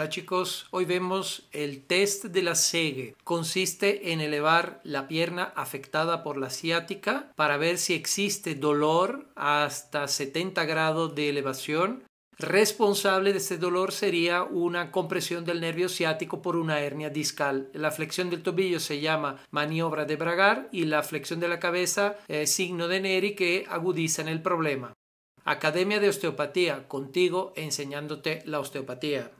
Hola chicos, hoy vemos el test de la SEGE. Consiste en elevar la pierna afectada por la ciática para ver si existe dolor hasta 70 grados de elevación. Responsable de este dolor sería una compresión del nervio ciático por una hernia discal. La flexión del tobillo se llama maniobra de Bragar y la flexión de la cabeza signo de Neri que agudiza en el problema. Academia de Osteopatía, contigo enseñándote la osteopatía.